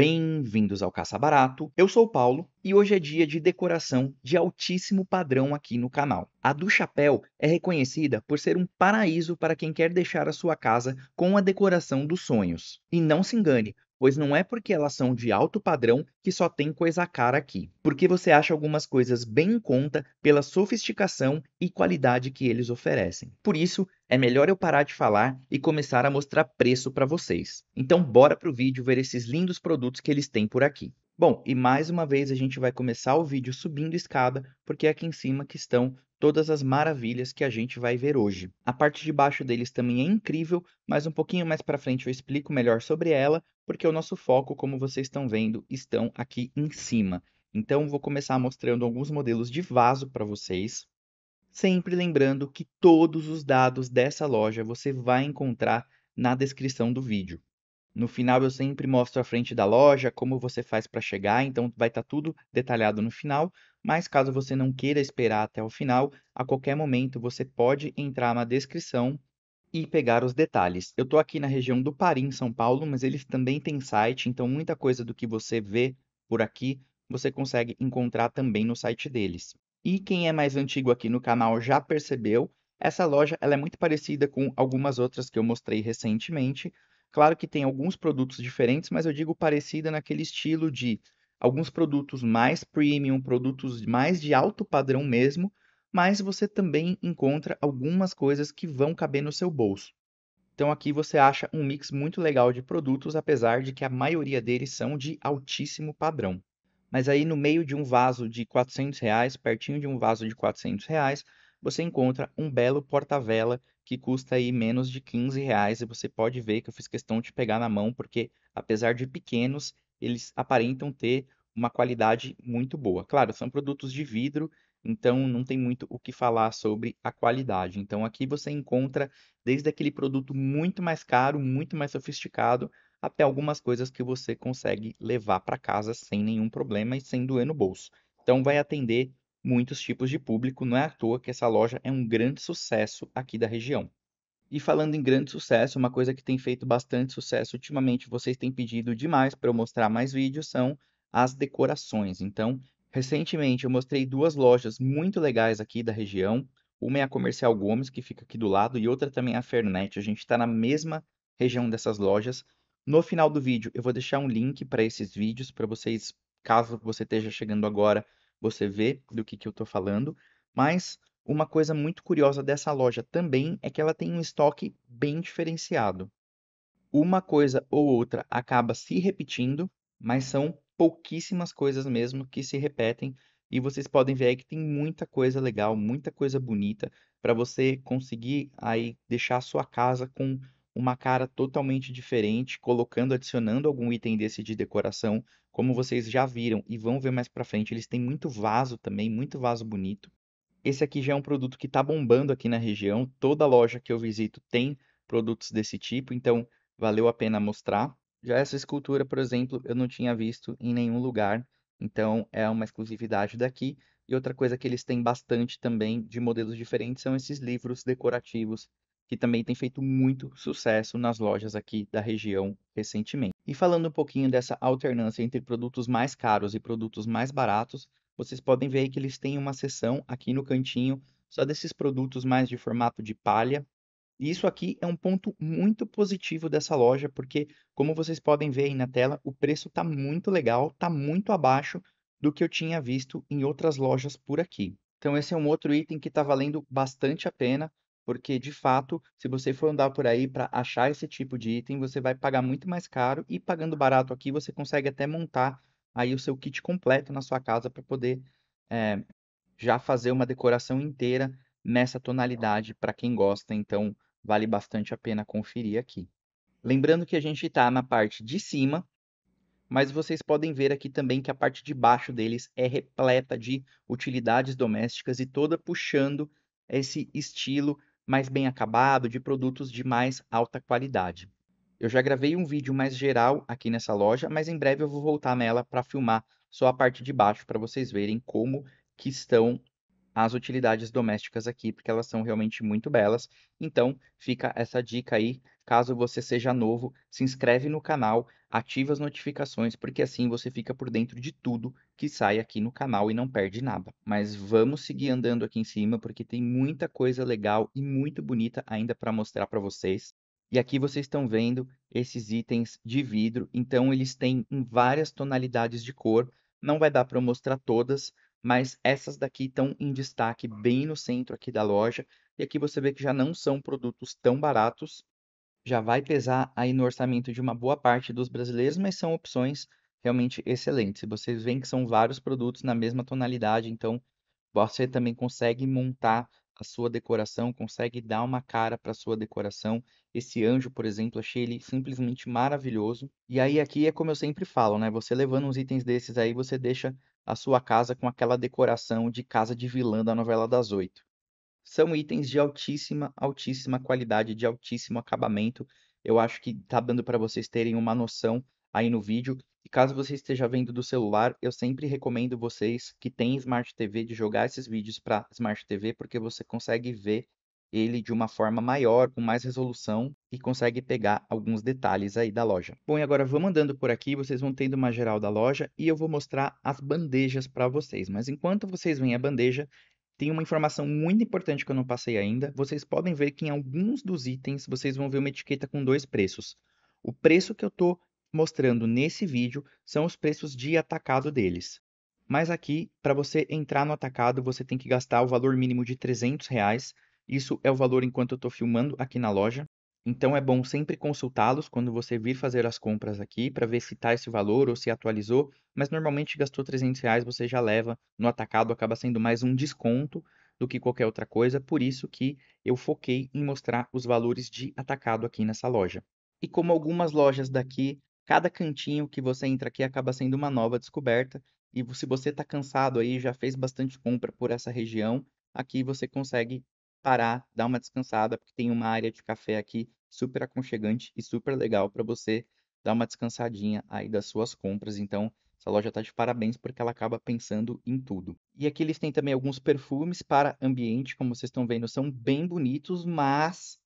Bem-vindos ao Caça Barato. Eu sou o Paulo e hoje é dia de decoração de altíssimo padrão aqui no canal. A do chapéu é reconhecida por ser um paraíso para quem quer deixar a sua casa com a decoração dos sonhos. E não se engane, pois não é porque elas são de alto padrão que só tem coisa cara aqui, porque você acha algumas coisas bem em conta pela sofisticação e qualidade que eles oferecem. Por isso, é melhor eu parar de falar e começar a mostrar preço para vocês. Então bora pro vídeo ver esses lindos produtos que eles têm por aqui. Bom, e mais uma vez a gente vai começar o vídeo subindo escada, porque é aqui em cima que estão todas as maravilhas que a gente vai ver hoje. A parte de baixo deles também é incrível, mas um pouquinho mais para frente eu explico melhor sobre ela, porque o nosso foco, como vocês estão vendo, estão aqui em cima. Então vou começar mostrando alguns modelos de vaso para vocês. Sempre lembrando que todos os dados dessa loja você vai encontrar na descrição do vídeo. No final eu sempre mostro a frente da loja, como você faz para chegar, então vai estar tá tudo detalhado no final, mas caso você não queira esperar até o final, a qualquer momento você pode entrar na descrição e pegar os detalhes. Eu estou aqui na região do Parim, São Paulo, mas eles também têm site, então muita coisa do que você vê por aqui você consegue encontrar também no site deles. E quem é mais antigo aqui no canal já percebeu, essa loja ela é muito parecida com algumas outras que eu mostrei recentemente, Claro que tem alguns produtos diferentes, mas eu digo parecida naquele estilo de alguns produtos mais premium, produtos mais de alto padrão mesmo, mas você também encontra algumas coisas que vão caber no seu bolso. Então aqui você acha um mix muito legal de produtos, apesar de que a maioria deles são de altíssimo padrão. Mas aí no meio de um vaso de 400 reais, pertinho de um vaso de 400 reais, você encontra um belo porta-vela que custa aí menos de 15 reais e você pode ver que eu fiz questão de pegar na mão porque apesar de pequenos, eles aparentam ter uma qualidade muito boa. Claro, são produtos de vidro, então não tem muito o que falar sobre a qualidade. Então aqui você encontra desde aquele produto muito mais caro, muito mais sofisticado, até algumas coisas que você consegue levar para casa sem nenhum problema e sem doer no bolso. Então vai atender muitos tipos de público, não é à toa que essa loja é um grande sucesso aqui da região. E falando em grande sucesso, uma coisa que tem feito bastante sucesso ultimamente, vocês têm pedido demais para eu mostrar mais vídeos, são as decorações. Então, recentemente eu mostrei duas lojas muito legais aqui da região. Uma é a Comercial Gomes, que fica aqui do lado, e outra também é a Fernet. A gente está na mesma região dessas lojas. No final do vídeo, eu vou deixar um link para esses vídeos para vocês, caso você esteja chegando agora você vê do que, que eu estou falando. Mas uma coisa muito curiosa dessa loja também é que ela tem um estoque bem diferenciado. Uma coisa ou outra acaba se repetindo, mas são pouquíssimas coisas mesmo que se repetem. E vocês podem ver aí que tem muita coisa legal, muita coisa bonita para você conseguir aí deixar a sua casa com uma cara totalmente diferente, colocando, adicionando algum item desse de decoração como vocês já viram e vão ver mais para frente, eles têm muito vaso também, muito vaso bonito. Esse aqui já é um produto que está bombando aqui na região. Toda loja que eu visito tem produtos desse tipo, então valeu a pena mostrar. Já essa escultura, por exemplo, eu não tinha visto em nenhum lugar, então é uma exclusividade daqui. E outra coisa que eles têm bastante também de modelos diferentes são esses livros decorativos que também tem feito muito sucesso nas lojas aqui da região recentemente. E falando um pouquinho dessa alternância entre produtos mais caros e produtos mais baratos, vocês podem ver que eles têm uma seção aqui no cantinho só desses produtos mais de formato de palha. E isso aqui é um ponto muito positivo dessa loja, porque como vocês podem ver aí na tela, o preço está muito legal, está muito abaixo do que eu tinha visto em outras lojas por aqui. Então esse é um outro item que está valendo bastante a pena porque de fato, se você for andar por aí para achar esse tipo de item, você vai pagar muito mais caro e pagando barato aqui, você consegue até montar aí o seu kit completo na sua casa para poder é, já fazer uma decoração inteira nessa tonalidade para quem gosta, então vale bastante a pena conferir aqui. Lembrando que a gente está na parte de cima, mas vocês podem ver aqui também que a parte de baixo deles é repleta de utilidades domésticas e toda puxando esse estilo mais bem acabado, de produtos de mais alta qualidade. Eu já gravei um vídeo mais geral aqui nessa loja, mas em breve eu vou voltar nela para filmar só a parte de baixo para vocês verem como que estão as utilidades domésticas aqui, porque elas são realmente muito belas. Então, fica essa dica aí Caso você seja novo, se inscreve no canal, ativa as notificações, porque assim você fica por dentro de tudo que sai aqui no canal e não perde nada. Mas vamos seguir andando aqui em cima, porque tem muita coisa legal e muito bonita ainda para mostrar para vocês. E aqui vocês estão vendo esses itens de vidro, então eles têm várias tonalidades de cor. Não vai dar para mostrar todas, mas essas daqui estão em destaque bem no centro aqui da loja. E aqui você vê que já não são produtos tão baratos, já vai pesar aí no orçamento de uma boa parte dos brasileiros, mas são opções realmente excelentes. Vocês veem que são vários produtos na mesma tonalidade, então você também consegue montar a sua decoração, consegue dar uma cara para a sua decoração. Esse anjo, por exemplo, achei ele simplesmente maravilhoso. E aí aqui é como eu sempre falo, né? Você levando uns itens desses aí, você deixa a sua casa com aquela decoração de casa de vilã da novela das oito são itens de altíssima, altíssima qualidade, de altíssimo acabamento. Eu acho que tá dando para vocês terem uma noção aí no vídeo. E caso você esteja vendo do celular, eu sempre recomendo vocês que têm Smart TV de jogar esses vídeos para Smart TV, porque você consegue ver ele de uma forma maior, com mais resolução e consegue pegar alguns detalhes aí da loja. Bom, e agora vamos andando por aqui, vocês vão tendo uma geral da loja e eu vou mostrar as bandejas para vocês. Mas enquanto vocês veem a bandeja, tem uma informação muito importante que eu não passei ainda. Vocês podem ver que em alguns dos itens vocês vão ver uma etiqueta com dois preços. O preço que eu estou mostrando nesse vídeo são os preços de atacado deles. Mas aqui, para você entrar no atacado, você tem que gastar o valor mínimo de 300 reais. Isso é o valor enquanto eu estou filmando aqui na loja. Então é bom sempre consultá-los quando você vir fazer as compras aqui para ver se está esse valor ou se atualizou, mas normalmente gastou 300 reais você já leva no atacado, acaba sendo mais um desconto do que qualquer outra coisa, por isso que eu foquei em mostrar os valores de atacado aqui nessa loja. E como algumas lojas daqui, cada cantinho que você entra aqui acaba sendo uma nova descoberta, e se você está cansado aí, já fez bastante compra por essa região, aqui você consegue parar, dar uma descansada, porque tem uma área de café aqui super aconchegante e super legal para você dar uma descansadinha aí das suas compras. Então, essa loja está de parabéns porque ela acaba pensando em tudo. E aqui eles têm também alguns perfumes para ambiente, como vocês estão vendo, são bem bonitos, mas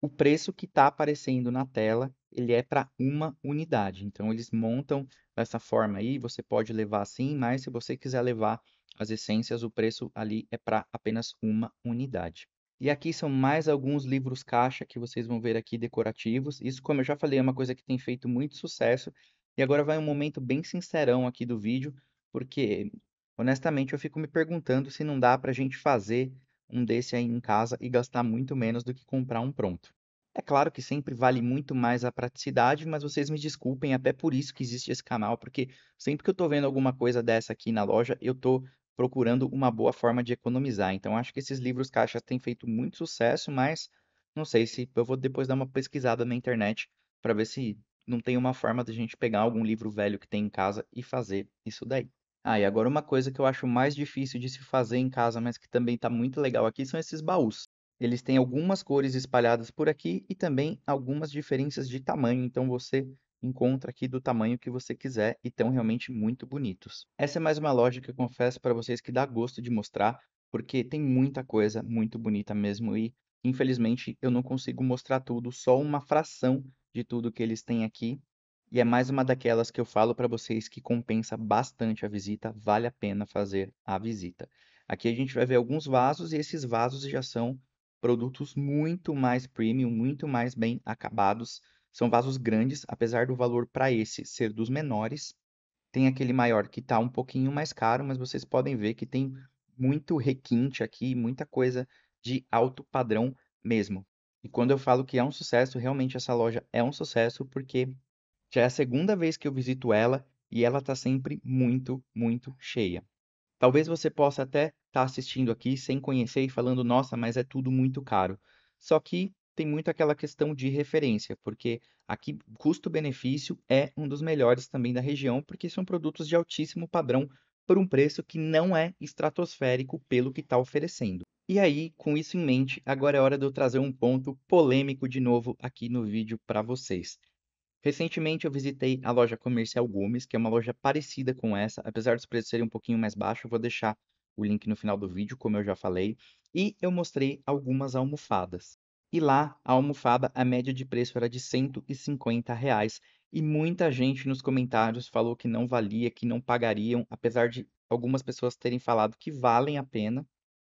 o preço que está aparecendo na tela ele é para uma unidade. Então eles montam dessa forma aí, você pode levar assim, mas se você quiser levar as essências, o preço ali é para apenas uma unidade. E aqui são mais alguns livros caixa que vocês vão ver aqui decorativos. Isso, como eu já falei, é uma coisa que tem feito muito sucesso. E agora vai um momento bem sincerão aqui do vídeo, porque honestamente eu fico me perguntando se não dá para a gente fazer um desse aí em casa e gastar muito menos do que comprar um pronto. É claro que sempre vale muito mais a praticidade, mas vocês me desculpem, até por isso que existe esse canal, porque sempre que eu estou vendo alguma coisa dessa aqui na loja, eu estou procurando uma boa forma de economizar. Então, acho que esses livros caixas têm feito muito sucesso, mas não sei se eu vou depois dar uma pesquisada na internet para ver se não tem uma forma de a gente pegar algum livro velho que tem em casa e fazer isso daí. Ah, e agora uma coisa que eu acho mais difícil de se fazer em casa, mas que também está muito legal aqui, são esses baús. Eles têm algumas cores espalhadas por aqui e também algumas diferenças de tamanho, então você encontra aqui do tamanho que você quiser e estão realmente muito bonitos. Essa é mais uma loja que eu confesso para vocês que dá gosto de mostrar, porque tem muita coisa muito bonita mesmo e infelizmente eu não consigo mostrar tudo, só uma fração de tudo que eles têm aqui. E é mais uma daquelas que eu falo para vocês que compensa bastante a visita, vale a pena fazer a visita. Aqui a gente vai ver alguns vasos e esses vasos já são produtos muito mais premium, muito mais bem acabados, são vasos grandes, apesar do valor para esse ser dos menores. Tem aquele maior que está um pouquinho mais caro, mas vocês podem ver que tem muito requinte aqui, muita coisa de alto padrão mesmo. E quando eu falo que é um sucesso, realmente essa loja é um sucesso porque já é a segunda vez que eu visito ela e ela está sempre muito, muito cheia. Talvez você possa até estar tá assistindo aqui sem conhecer e falando, nossa, mas é tudo muito caro. Só que tem muito aquela questão de referência, porque aqui custo-benefício é um dos melhores também da região, porque são produtos de altíssimo padrão por um preço que não é estratosférico pelo que está oferecendo. E aí, com isso em mente, agora é hora de eu trazer um ponto polêmico de novo aqui no vídeo para vocês. Recentemente eu visitei a loja comercial Gomes, que é uma loja parecida com essa, apesar dos preços serem um pouquinho mais baixos, eu vou deixar o link no final do vídeo, como eu já falei, e eu mostrei algumas almofadas. E lá, a almofada, a média de preço era de 150 reais. E muita gente nos comentários falou que não valia, que não pagariam, apesar de algumas pessoas terem falado que valem a pena,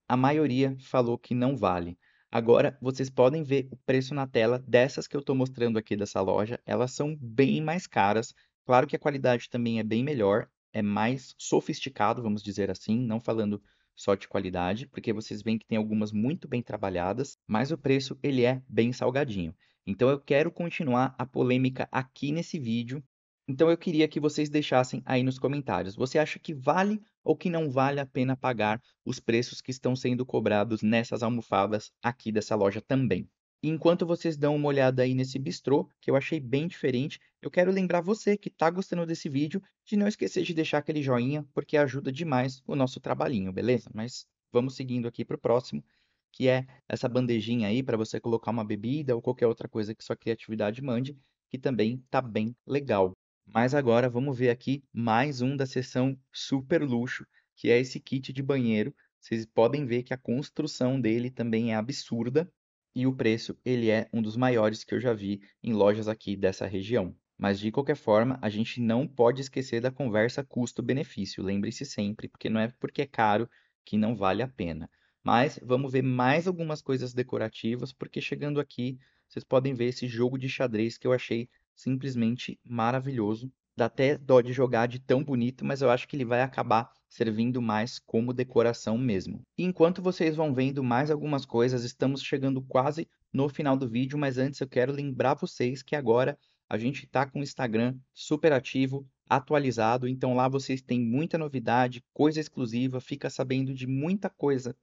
a maioria falou que não vale. Agora, vocês podem ver o preço na tela dessas que eu estou mostrando aqui dessa loja. Elas são bem mais caras. Claro que a qualidade também é bem melhor, é mais sofisticado, vamos dizer assim, não falando só de qualidade, porque vocês veem que tem algumas muito bem trabalhadas, mas o preço ele é bem salgadinho. Então eu quero continuar a polêmica aqui nesse vídeo. Então eu queria que vocês deixassem aí nos comentários. Você acha que vale ou que não vale a pena pagar os preços que estão sendo cobrados nessas almofadas aqui dessa loja também? Enquanto vocês dão uma olhada aí nesse bistrô, que eu achei bem diferente, eu quero lembrar você que está gostando desse vídeo de não esquecer de deixar aquele joinha, porque ajuda demais o nosso trabalhinho, beleza? Mas vamos seguindo aqui para o próximo, que é essa bandejinha aí para você colocar uma bebida ou qualquer outra coisa que sua criatividade mande, que também está bem legal. Mas agora vamos ver aqui mais um da seção super luxo, que é esse kit de banheiro. Vocês podem ver que a construção dele também é absurda, e o preço ele é um dos maiores que eu já vi em lojas aqui dessa região. Mas de qualquer forma, a gente não pode esquecer da conversa custo-benefício. Lembre-se sempre, porque não é porque é caro que não vale a pena. Mas vamos ver mais algumas coisas decorativas, porque chegando aqui, vocês podem ver esse jogo de xadrez que eu achei simplesmente maravilhoso dá até dó de jogar de tão bonito, mas eu acho que ele vai acabar servindo mais como decoração mesmo. E enquanto vocês vão vendo mais algumas coisas, estamos chegando quase no final do vídeo, mas antes eu quero lembrar vocês que agora a gente está com o Instagram super ativo, atualizado, então lá vocês têm muita novidade, coisa exclusiva, fica sabendo de muita coisa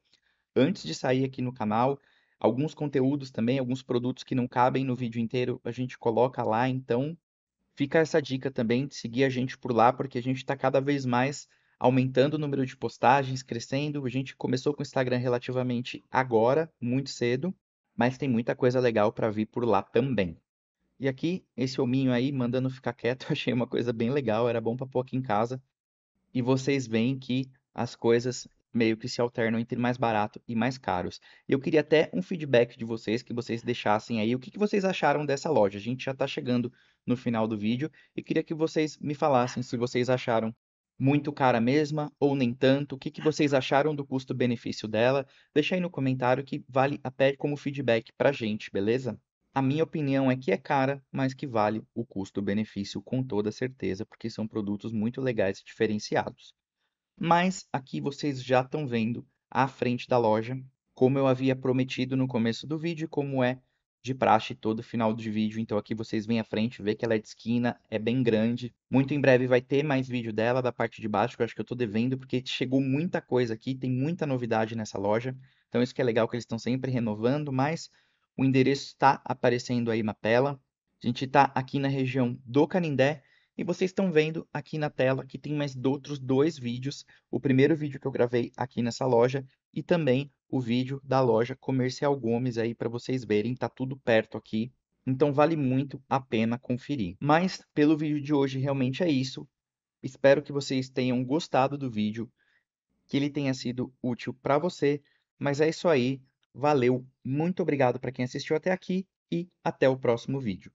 antes de sair aqui no canal. Alguns conteúdos também, alguns produtos que não cabem no vídeo inteiro, a gente coloca lá, então fica essa dica também de seguir a gente por lá, porque a gente está cada vez mais aumentando o número de postagens, crescendo. A gente começou com o Instagram relativamente agora, muito cedo, mas tem muita coisa legal para vir por lá também. E aqui, esse hominho aí, mandando ficar quieto, eu achei uma coisa bem legal, era bom para pôr aqui em casa. E vocês veem que as coisas meio que se alternam entre mais barato e mais caros. Eu queria até um feedback de vocês, que vocês deixassem aí o que, que vocês acharam dessa loja. A gente já está chegando no final do vídeo e queria que vocês me falassem se vocês acharam muito cara mesma ou nem tanto, o que, que vocês acharam do custo-benefício dela. Deixa aí no comentário que vale a pena como feedback para gente, beleza? A minha opinião é que é cara, mas que vale o custo-benefício com toda certeza, porque são produtos muito legais e diferenciados. Mas aqui vocês já estão vendo a frente da loja, como eu havia prometido no começo do vídeo, como é de praxe todo final de vídeo. Então aqui vocês vêm à frente, vê que ela é de esquina, é bem grande. Muito em breve vai ter mais vídeo dela, da parte de baixo, que eu acho que eu estou devendo, porque chegou muita coisa aqui, tem muita novidade nessa loja. Então isso que é legal, que eles estão sempre renovando, mas o endereço está aparecendo aí na tela. A gente está aqui na região do Canindé, e vocês estão vendo aqui na tela que tem mais outros dois vídeos. O primeiro vídeo que eu gravei aqui nessa loja e também o vídeo da loja Comercial Gomes aí para vocês verem, tá tudo perto aqui. Então vale muito a pena conferir. Mas pelo vídeo de hoje realmente é isso. Espero que vocês tenham gostado do vídeo, que ele tenha sido útil para você. Mas é isso aí. Valeu, muito obrigado para quem assistiu até aqui e até o próximo vídeo.